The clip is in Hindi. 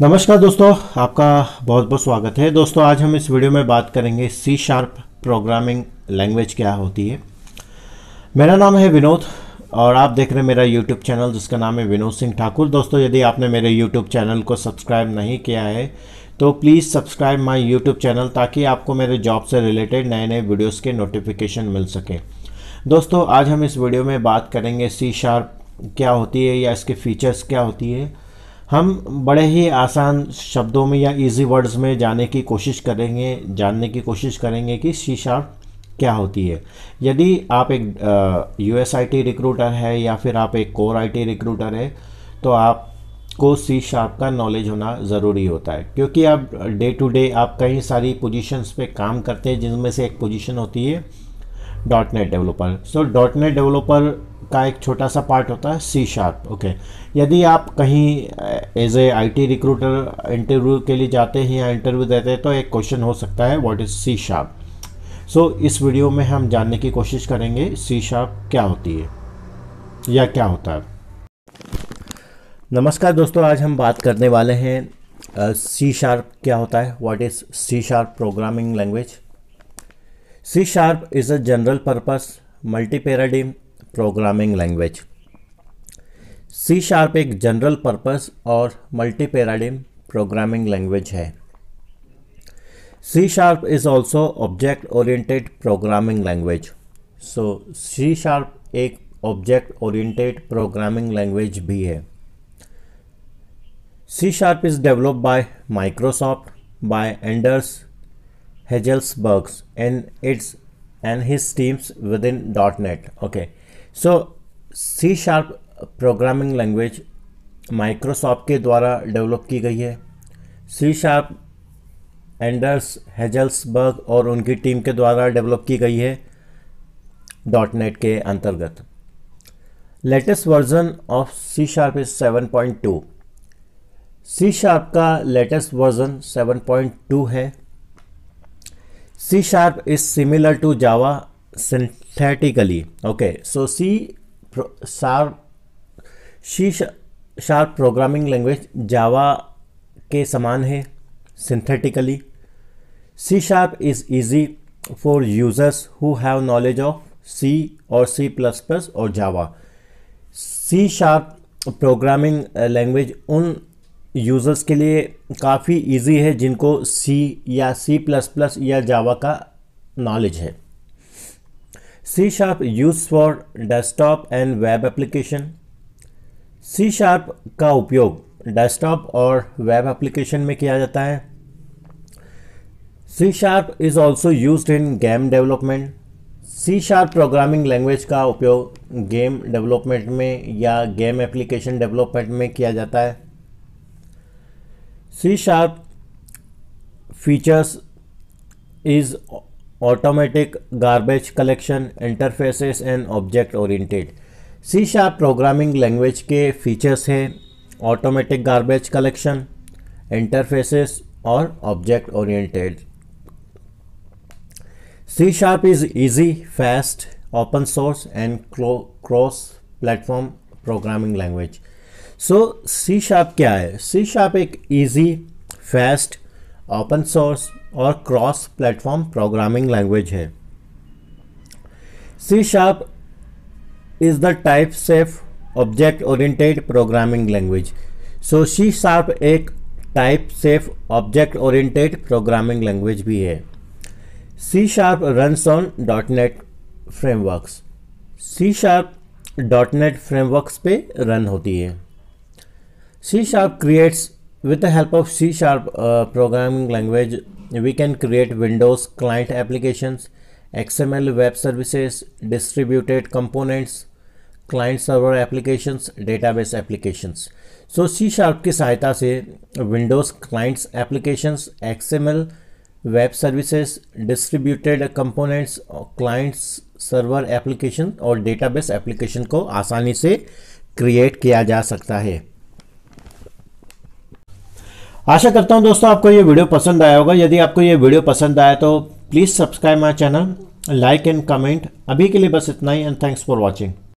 नमस्कार दोस्तों आपका बहुत बहुत स्वागत है दोस्तों आज हम इस वीडियो में बात करेंगे सी शार्प प्रोग्रामिंग लैंग्वेज क्या होती है मेरा नाम है विनोद और आप देख रहे हैं मेरा यूट्यूब चैनल जिसका नाम है विनोद सिंह ठाकुर दोस्तों यदि आपने मेरे यूट्यूब चैनल को सब्सक्राइब नहीं किया है तो please subscribe my YouTube channel ताकि आपको मेरे जॉब से रिलेटेड नए नए वीडियोज़ के नोटिफिकेशन मिल सके दोस्तों आज हम इस वीडियो में बात करेंगे सी शार्प क्या होती है या इसके फीचर्स क्या होती है हम बड़े ही आसान शब्दों में या इजी वर्ड्स में जाने की कोशिश करेंगे जानने की कोशिश करेंगे कि सी शार्प क्या होती है यदि आप एक U S I T recruiter है या फिर आप एक कोर आई टी रिक्रूटर है तो आपको सी शार्प का नॉलेज होना ज़रूरी होता है क्योंकि आप डे टू डे आप कई सारी पोजीशंस पे काम करते हैं जिनमें से एक पोजीशन होती है dot net developer so dot net developer का एक छोटा सा पार्ट होता है सी शार्प ओके यदि आप कहीं as a I T recruiter interview के लिए जाते हैं या इंटरव्यू देते हैं तो एक क्वेश्चन हो सकता है what is C sharp so इस वीडियो में हम जानने की कोशिश करेंगे सी शार्प क्या होती है या क्या होता है नमस्कार दोस्तों आज हम बात करने वाले हैं सी uh, शार्प क्या होता है what is C sharp programming language C sharp is a general purpose multi-paradigm programming language. C sharp एक जनरल पर्पस और मल्टी पैराडिम प्रोग्रामिंग लैंग्वेज है C sharp is also object oriented programming language. So C sharp एक object oriented programming language भी है C sharp is developed by Microsoft by Anders Hazelsbergs and its and his teams within .NET. Okay, so C sharp programming language Microsoft के द्वारा develop की गई है C sharp Anders Hegelsberg और उनकी team के द्वारा develop की गई है .NET के अंतर्गत latest version of C sharp is 7.2 C sharp का लेटेस्ट वर्जन 7.2 है C sharp is similar to Java synthetically. Okay, so C sharp C sharp programming language Java के समान है synthetically. C sharp is easy for users who have knowledge of C or C++ or Java. C sharp programming language उन यूज़र्स के लिए काफ़ी इजी है जिनको सी या सी प्लस प्लस या जावा का नॉलेज है C sharp use for desktop and web application C sharp का उपयोग डेस्कटॉप और वेब एप्लीकेशन में किया जाता है C sharp is also use in game development C sharp programming language का उपयोग गेम डेवलपमेंट में या गेम एप्लीकेशन डेवलपमेंट में किया जाता है C sharp features is automatic garbage collection interfaces and object oriented C sharp programming language के फीचर्स हैं ऑटोमेटिक गार्बेज कलेक्शन इंटरफेसेस और object oriented C sharp is easy fast open source and cross platform programming language so C sharp क्या है सी शार्प एक ईजी फास्ट ओपन सोर्स और क्रॉस प्लेटफॉर्म प्रोग्रामिंग लैंग्वेज है C sharp is the type safe object oriented programming language so C sharp एक type safe object oriented programming language भी है C sharp run on dot net frameworks C sharp dot net frameworks पे रन होती है C sharp creates with the help of C sharp uh, programming language we can create Windows client applications XML web services distributed components client server applications database applications so C sharp की सहायता से Windows clients applications XML web services distributed components clients server application और डेटाबेस एप्लीकेशन को आसानी से क्रिएट किया जा सकता है आशा करता हूँ दोस्तों आपको ये वीडियो पसंद आया होगा यदि आपको ये वीडियो पसंद आया तो please subscribe my channel like and comment अभी के लिए बस इतना ही एंड थैंक्स फॉर वॉचिंग